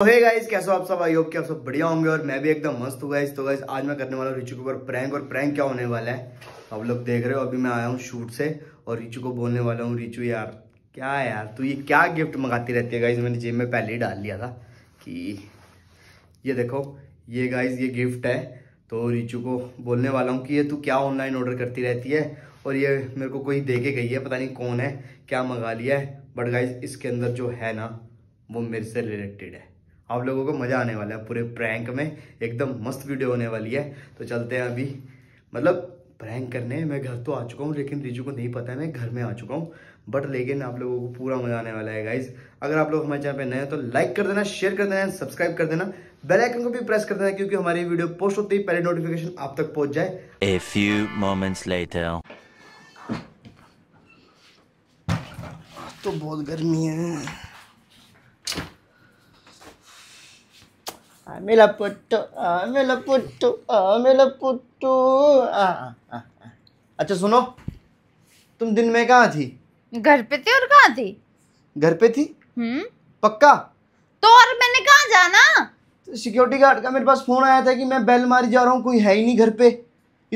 तो hey guys कैसे हो आप सब आई के कि आप सब बढ़िया होंगे और मैं भी एकदम मस्त हूँ गाइस तो गाइस आज मैं करने वाला हूँ रिचू के ऊपर प्रैंक और प्रैंक क्या होने वाला है आप लोग देख रहे हो अभी मैं आया हूँ शूट से और रिचू को बोलने वाला हूँ रिचू यार क्या यार तू ये क्या गिफ्ट मंगाती रहती है गाइज मैंने जेब में पहले ही डाल लिया था कि ये देखो ये गाइज ये गिफ्ट है तो रिचू को बोलने वाला हूँ कि ये तू क्या ऑनलाइन ऑर्डर करती रहती है और ये मेरे को कोई दे के गई है पता नहीं कौन है क्या मंगा लिया है बट गाइज इसके अंदर जो है ना वो मेरे से रिलेटेड है आप लोगों को मज़ा आने वाला है पूरे प्रैंक में एकदम मस्त वीडियो होने वाली है तो चलते हैं अभी मतलब प्रैंक करने मैं घर तो आ चुका हूँ लेकिन रिजू को नहीं पता है मैं घर में आ चुका हूँ बट लेकिन आप लोगों को पूरा मजा आने वाला है गाइज अगर आप लोग हमारे चैनल पे नए हैं तो लाइक कर देना शेयर कर देना सब्सक्राइब कर देना बेल आइकन को भी प्रेस कर देना क्योंकि हमारी वीडियो पोस्ट होती है पहले नोटिफिकेशन आप तक पहुंच जाए ए फ्यू मोमेंट्स लेटर तो बहुत गर्मी है ಆಮೇಲೆ ಪುಟ್ಟು ಆಮೇಲೆ ಪುಟ್ಟು ಆಮೇಲೆ ಪುಟ್ಟು अच्छा सुनो तुम दिन में कहाँ थी घर पे थी और कहाँ थी घर पे थी हम्म पक्का तो और मैंने कहा जाना तो सिक्योरिटी गार्ड का मेरे पास फोन आया था कि मैं बैल मारी जा रहा हूँ कोई है ही नहीं घर पे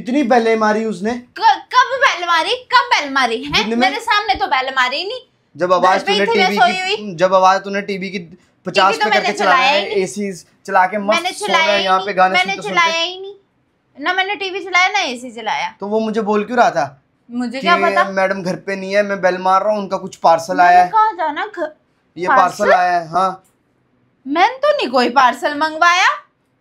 इतनी बैले मारी उसने कब बैल मारी कब बैल मारी है मेरे सामने तो बैल मारी नहीं जब आवाज तूने टीवी की जब आवाज तूने टीवी की पचास तो पे करके चलाया है एसी चला के मस्त सो है यहाँ पे गाने मैंने चलाया ही नहीं ना मैंने टीवी चलाया ना एसी चलाया तो वो मुझे बोल क्यों रहा था मुझे क्या पता मैडम घर पे नहीं है मैं बेल मार रहा हूँ उनका कुछ पार्सल आया है कहा था ना ये पार्सल आया है हाँ मैंने तो नहीं कोई पार्सल मंगवाया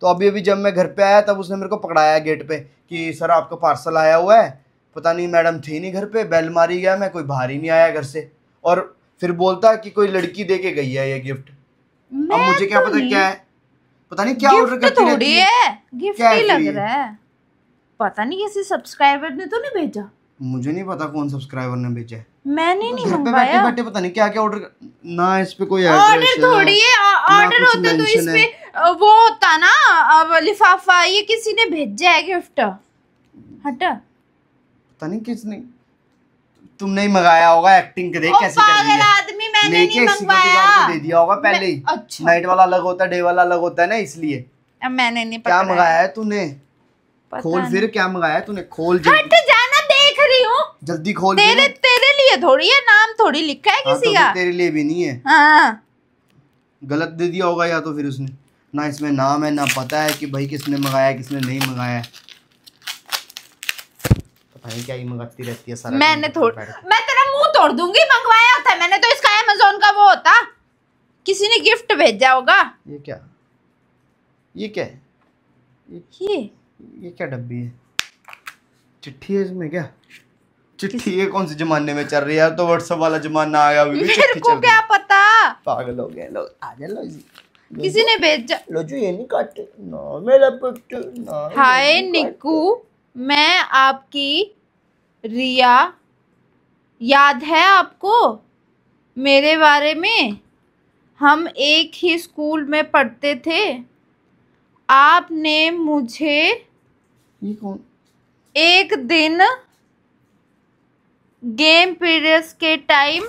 तो अभी अभी जब मैं घर पे आया तब उसने मेरे को पकड़ाया गेट पे कि सर आपका पार्सल आया हुआ है पता नहीं मैडम थी नहीं घर पे बेल मारी गया मैं कोई बाहर ही नहीं आया घर से और फिर बोलता कि कोई लड़की दे के गई है ये गिफ्ट अब मुझे क्या तो पता क्या है पता नहीं क्या ऑर्डर करती थोड़ी है गिफ्ट ही लग रहा है पता नहीं किसी सब्सक्राइबर ने तो नहीं भेजा मुझे नहीं पता कौन सब्सक्राइबर ने भेजा है मैंने तो नहीं मंगवाया बैठे पता नहीं क्या क्या ऑर्डर ना इस पे कोई ऑर्डर थोड़ी है ऑर्डर होता तो इस पे वो होता ना अब लिफाफा ये किसी ने भेजा है गिफ्ट हटा पता नहीं किसने तुमने ही मंगाया होगा एक्टिंग के देख कैसे कर रही है मैंने नहीं तो मंगवाया को दे दिया होगा पहले ही अच्छा नाइट वाला अलग होता है डे वाला अलग होता है ना इसलिए अब मैंने नहीं क्या मंगाया है तूने खोल फिर क्या मंगाया तूने खोल हट जाना देख रही हूँ जल्दी खोल तेरे तेरे लिए थोड़ी है नाम थोड़ी लिखा है हाँ, किसी तो का तेरे लिए भी नहीं है हाँ। गलत दे दिया होगा या तो फिर उसने ना इसमें नाम है ना पता है कि भाई किसने मंगाया किसने नहीं मंगाया तो भाई क्या ही मंगाती रहती है सारा मैंने थोड़ा मैं तेरा मुंह तोड़ दूंगी मंगवाया था मैंने तो इस अमेजोन का वो होता किसी ने गिफ्ट भेजा होगा ये क्या ये क्या है ये ये क्या डब्बी है चिट्ठी है इसमें क्या चिट्ठी ये कौन से जमाने में चल रही है तो व्हाट्सएप वाला जमाना आ गया अभी भी मेरे को क्या पता पागल हो गए लोग आ जा लो जी किसी ने भेजा लो जो ये नहीं काटे ना मेरा पुट ना हाय निकू मैं आपकी रिया याद है आपको मेरे बारे में हम एक ही स्कूल में पढ़ते थे आपने मुझे ये कौन एक दिन गेम पीरियड्स के टाइम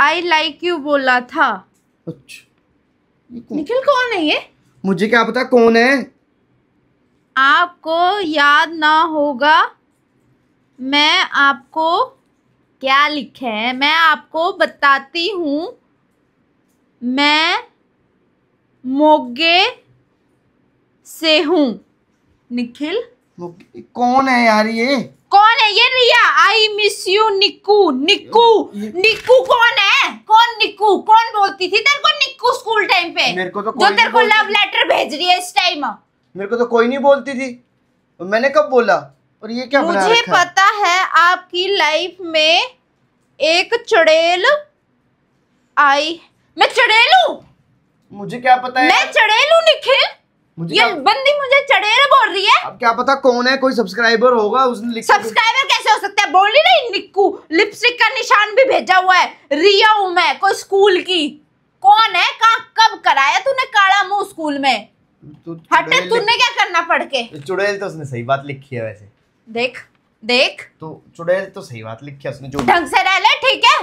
आई लाइक यू बोला था अच्छा निखिल कौन है ये मुझे क्या पता कौन है आपको याद ना होगा मैं आपको क्या लिखे हैं मैं आपको बताती हूँ मैं मोगे से हूँ निखिल कौन है यार ये कौन है ये रिया आई मिस यू निकू निकू निकू कौन है कौन निकू कौन बोलती थी तेरे को निकू स्कूल टाइम पे मेरे को तो जो तेरे को लव लेटर भेज रही है इस टाइम मेरे को तो कोई नहीं बोलती थी मैंने कब बोला और ये क्या मुझे पता है आपकी लाइफ में एक चुड़ैल आई मैं चुड़ैल हूँ मुझे क्या पता है मैं चुड़ैल हूँ निखिल ये बंदी मुझे चढ़ेल बोल रही है अब क्या पता कौन है कोई सब्सक्राइबर होगा उसने लिखा सब्सक्राइबर कैसे हो सकता है बोली नहीं निक्कू लिपस्टिक का निशान भी भेजा हुआ है रिया हूं मैं कोई स्कूल की कौन है कहा कब कराया तूने काला मुंह स्कूल में हटे तूने क्या करना पढ़ के चुड़ैल तो उसने सही बात लिखी है वैसे देख देख तो चुड़ैल तो सही बात लिखी उसने जो ढंग से रह ले ठीक है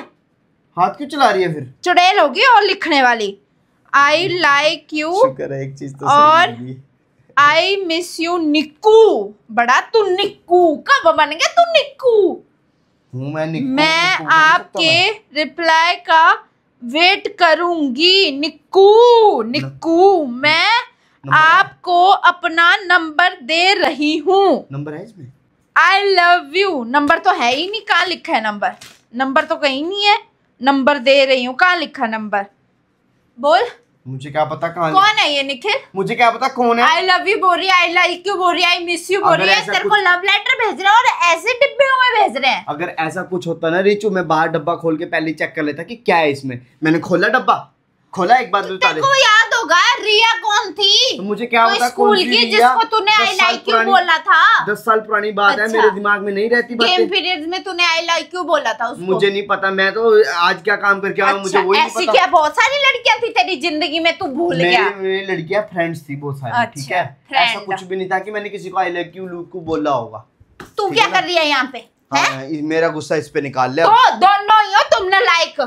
हाथ क्यों चला रही है फिर चुड़ैल होगी और लिखने वाली आई लाइक यू शुक्र है एक चीज तो और आई मिस यू निक्कू बड़ा तू निक्कू कब बन गया तू निक्कू हूं मैं निक्कू मैं आपके रिप्लाई का वेट करूंगी निक्कू निक्कू मैं आपको अपना नंबर दे रही हूँ नंबर है इसमें आई लव यू नंबर तो है ही नहीं कहाँ लिखा है नंबर नंबर तो कहीं नहीं है नंबर दे रही हूँ कहाँ लिखा नंबर बोल मुझे क्या पता कहा कौन है ये निखिल मुझे क्या पता कौन है आई लव यू बोल रही आई लाइक यू बोल रही आई मिस यू बोल रही है तेरे को लव लेटर भेज रहे हैं और ऐसे डिब्बे में भेज रहे हैं अगर ऐसा कुछ होता ना रिचू मैं बाहर डब्बा खोल के पहले चेक कर लेता कि क्या है इसमें मैंने खोला डब्बा खोला एक बार तो, तो याद होगा रिया कौन थी तो मुझे क्या तो स्कूल की जिसको तूने आई लाइक यू बोला था दस साल पुरानी बात अच्छा। है मेरे अच्छा। दिमाग में नहीं रहती गेम पीरियड में तूने आई लाइक यू बोला था उसको मुझे नहीं पता मैं तो आज क्या काम करके आया मुझे अच्छा, वही ऐसी क्या बहुत सारी लड़कियां थी तेरी जिंदगी में तू भूल गया मेरी लड़कियां फ्रेंड्स थी बहुत सारी ठीक अच्छा, है ऐसा कुछ भी नहीं था कि मैंने किसी को आई लाइक यू लूक बोला होगा तू क्या कर रही है यहाँ पे हाँ, मेरा गुस्सा इस पे निकाल ले तो दोनों ही हो तुमने लाइक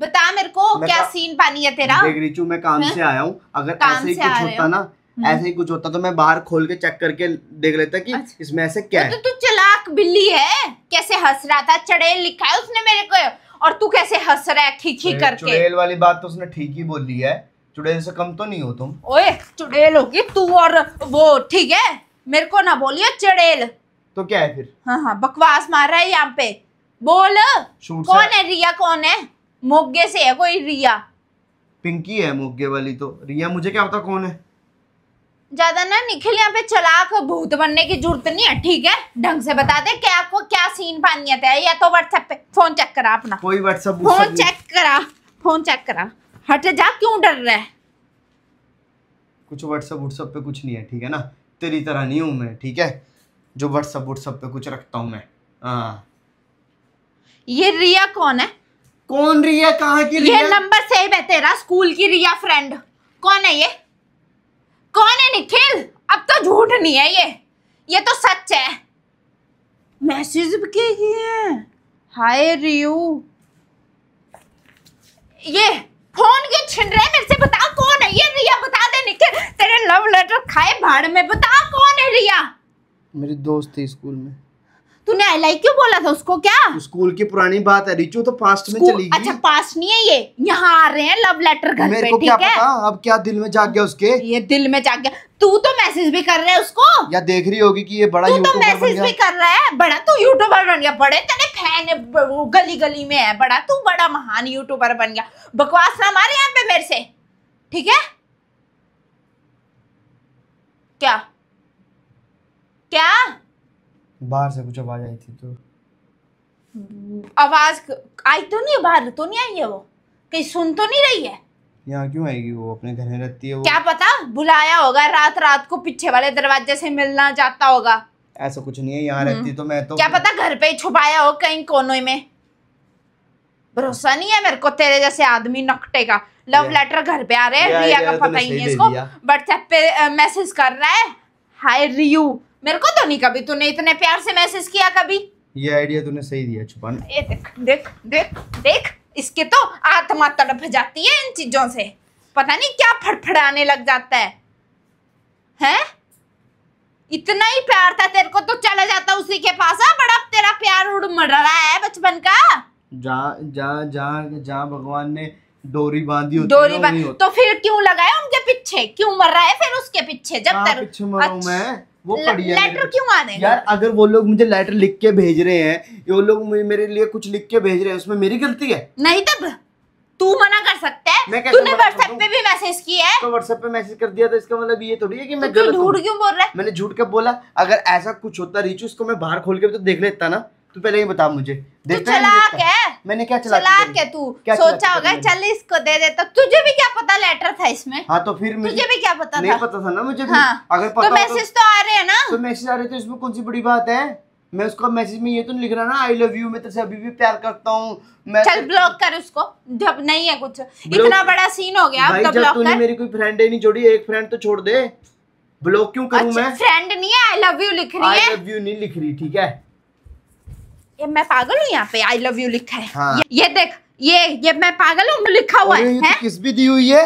बता मेरे को क्या सीन पानी है तेरा देख रही मैं काम से आया हूँ अगर ऐसे ही कुछ होता ना हम्म। ऐसे ही कुछ होता तो मैं बाहर खोल के चेक करके देख लेता कि अच्छा। इसमें ऐसे क्या तो है तो तू चलाक बिल्ली है कैसे हंस रहा था चड़ेल लिखा है उसने मेरे को और तू कैसे हंस रहा है खीखी खी करके चुड़ैल वाली बात तो उसने ठीक ही बोली है चुड़ैल से कम तो नहीं हो तुम ओए चुड़ैल होगी तू और वो ठीक है मेरे को ना बोलियो चड़ेल तो क्या है फिर हाँ हाँ बकवास मार रहा है यहाँ पे बोल कौन है रिया कौन है मोगे से है कोई रिया पिंकी है मोगे वाली तो रिया मुझे क्या पता कौन है ज्यादा ना निखिल यहाँ पे चलाक भूत बनने की जरूरत नहीं है ठीक है ढंग से बता दे क्या आपको क्या सीन पानी आता है या तो व्हाट्सएप पे फोन चेक करा अपना कोई व्हाट्सएप फोन चेक करा फोन चेक करा हट जा क्यों डर रहा है कुछ व्हाट्सएप व्हाट्सएप पे कुछ नहीं है ठीक है ना तेरी तरह नहीं हूँ मैं ठीक है जो व्हाट्सएप व्हाट्सएप पे कुछ रखता हूँ मैं हाँ ये रिया कौन है कौन रिया कहाँ की रिया? ये नंबर सेव है तेरा स्कूल की रिया फ्रेंड कौन है ये कौन है निखिल अब तो झूठ नहीं है ये ये तो सच है मैसेज भी है हाय रियू ये फोन क्यों छिन रहे मेरे से बता कौन है ये रिया बता दे निखिल तेरे लव लेटर खाए भाड़ में बता कौन है रिया मेरी दोस्त थी स्कूल में तूने आई क्यों बोला था उसको क्या स्कूल की पुरानी बात है रिचू तो पास्ट में चली गई अच्छा पास्ट नहीं है ये यहाँ आ रहे हैं लव लेटर घर मेरे पे, को क्या पता अब क्या दिल में जाग गया उसके ये दिल में जाग गया तू तो मैसेज भी कर रहा है उसको या देख रही होगी कि ये बड़ा तू तो मैसेज भी कर रहा है बड़ा तू यूट्यूबर बन गया बड़े तेरे फैन गली गली में है बड़ा तू बड़ा महान यूट्यूबर बन गया बकवास ना मारे यहाँ पे मेरे से ठीक है क्या क्या बाहर से कुछ आवाज आई थी तो आवाज आई तो नहीं बाहर तो नहीं आई है वो कहीं सुन तो नहीं रही है यहाँ क्यों आएगी वो अपने घर में रहती है वो क्या पता बुलाया होगा रात रात को पीछे वाले दरवाजे से मिलना जाता होगा ऐसा कुछ नहीं है यहाँ हम्म। रहती तो मैं तो क्या पता घर पे छुपाया हो कहीं कोने में भरोसा नहीं है मेरे को तेरे जैसे आदमी नकटे का लव लेटर घर पे आ रहे हैं रिया का तो पता ही नहीं इसको व्हाट्सएप पे मैसेज कर रहा है हाय रियू मेरे को तो नहीं कभी तूने इतने प्यार से मैसेज किया कभी ये आइडिया तूने सही दिया छुपाना ये देख देख देख देख इसके तो आत्मा तड़प जाती है इन चीजों से पता नहीं क्या फड़फड़ाने लग जाता है हैं इतना ही प्यार था तेरे को तो चला जाता उसी के पास आ हाँ? बड़ा तेरा प्यार उड़ मर रहा है बचपन का जा जा जा जा भगवान ने डोरी बांधी होती डोरी बांधी तो फिर क्यों लगाया उनके पीछे क्यों मर रहा है फिर उसके पीछे जब तेरे पीछे मरूं अच्छा, मैं वो पढ़ी लेटर क्यों आ रहे यार अगर वो लोग मुझे लेटर लिख के भेज रहे हैं वो लोग मेरे लिए कुछ लिख के भेज रहे हैं उसमें मेरी गलती है नहीं तब तो तू मना कर सकता है तूने व्हाट्सएप पे भी मैसेज किया है तो व्हाट्सएप पे मैसेज कर दिया तो इसका मतलब ये थोड़ी है कि मैं तो झूठ क्यों बोल रहा है मैंने झूठ कब बोला अगर ऐसा कुछ होता रीचू इसको मैं बाहर खोल के तो देख लेता ना तू पहले ही बता मुझे देखता है चलाक देखता? है मैंने क्या चला चलाक है तू सोचा होगा चल इसको दे देता तो तुझे भी क्या पता लेटर था इसमें हाँ तो फिर मुझे भी क्या पता नहीं पता था ना मुझे हाँ, अगर तो पता तो मैसेज तो आ रहे हैं ना तो मैसेज आ रहे थे तो इसमें कौन सी बड़ी बात है मैं उसको मैसेज में ये तो लिख रहा ना आई लव यू मैं तेरे से अभी भी प्यार करता हूँ चल ब्लॉक कर उसको जब नहीं है कुछ इतना बड़ा सीन हो गया भाई जब तूने मेरी कोई फ्रेंड ही नहीं जोड़ी एक फ्रेंड तो छोड़ दे ब्लॉक क्यों करूं अच्छा, मैं फ्रेंड नहीं है आई लव यू लिख रही है आई लव यू नहीं लिख रही ठीक है ये मैं पागल हूँ यहाँ पे आई लव यू लिखा है हाँ। ये, ये देख ये ये मैं पागल हूँ लिखा हुआ है, है? किस भी दी हुई है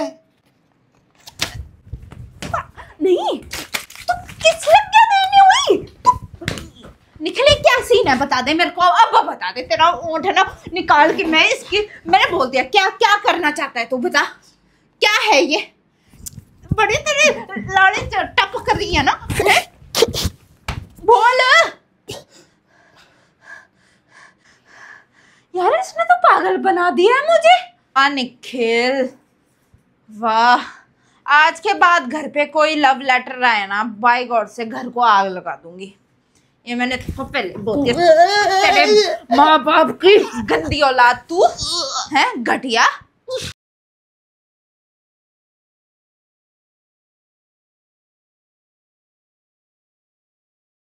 नहीं तो किस लग गया देने हुई निकले क्या सीन है बता दे मेरे को अब बता दे तेरा ओठ ना निकाल के मैं इसकी मैंने बोल दिया क्या क्या करना चाहता है तू बता क्या है ये बड़े तेरे लाड़े टप कर रही है ना बोल यार इसने तो पागल बना दिया है मुझे हाँ निखिल वाह आज के बाद घर पे कोई लव लेटर आए ना बाई गॉड से घर को आग लगा दूंगी ये मैंने तो पहले बोल दिया माँ बाप की गंदी औलाद तू है घटिया